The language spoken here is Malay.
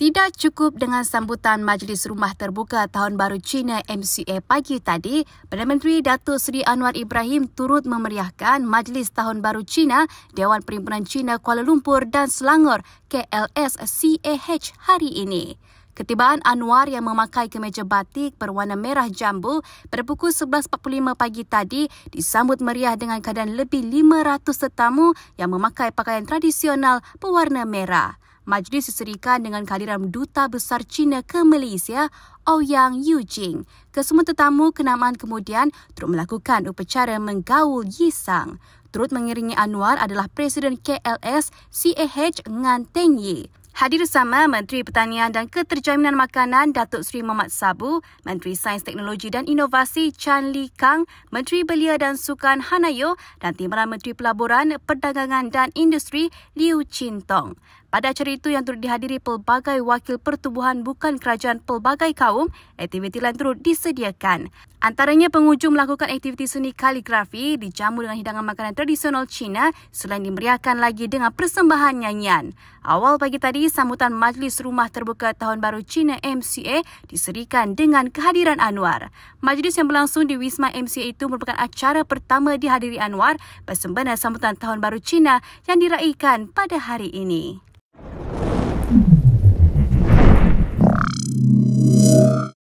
Tidak cukup dengan sambutan Majlis Rumah Terbuka Tahun Baru Cina MCA pagi tadi, Perdana Menteri Datuk Seri Anwar Ibrahim turut memeriahkan Majlis Tahun Baru Cina Dewan Perhimpunan China Kuala Lumpur dan Selangor KLSCAH hari ini. Ketibaan Anwar yang memakai kemeja batik berwarna merah jambu pada pukul 11.45 pagi tadi disambut meriah dengan keadaan lebih 500 tetamu yang memakai pakaian tradisional berwarna merah. Majlis diserikan dengan kehadiran Duta Besar China ke Malaysia, Ouyang Yu Jing. Kesemua tetamu kenamaan kemudian turut melakukan upacara menggaul Yi Sang. Turut mengiringi Anwar adalah Presiden KLS CAH Ngan Teng Yi. Hadir sama Menteri Pertanian dan Keterjaminan Makanan Datuk Seri Mohd Sabu, Menteri Sains Teknologi dan Inovasi Chan Li Kang, Menteri Belia dan Sukan Hanayo dan Timbalan Menteri Pelaburan, Perdagangan dan Industri Liu Chin Tong. Pada acara itu yang turut dihadiri pelbagai wakil pertubuhan bukan kerajaan pelbagai kaum, aktiviti lain turut disediakan. Antaranya pengunjung melakukan aktiviti seni kaligrafi dijamu dengan hidangan makanan tradisional China selain dimeriahkan lagi dengan persembahan nyanyian. Awal pagi tadi, sambutan Majlis Rumah Terbuka Tahun Baru China MCA diserikan dengan kehadiran Anwar. Majlis yang berlangsung di Wisma MCA itu merupakan acara pertama dihadiri Anwar bersempena sambutan Tahun Baru China yang diraihkan pada hari ini. Thank you.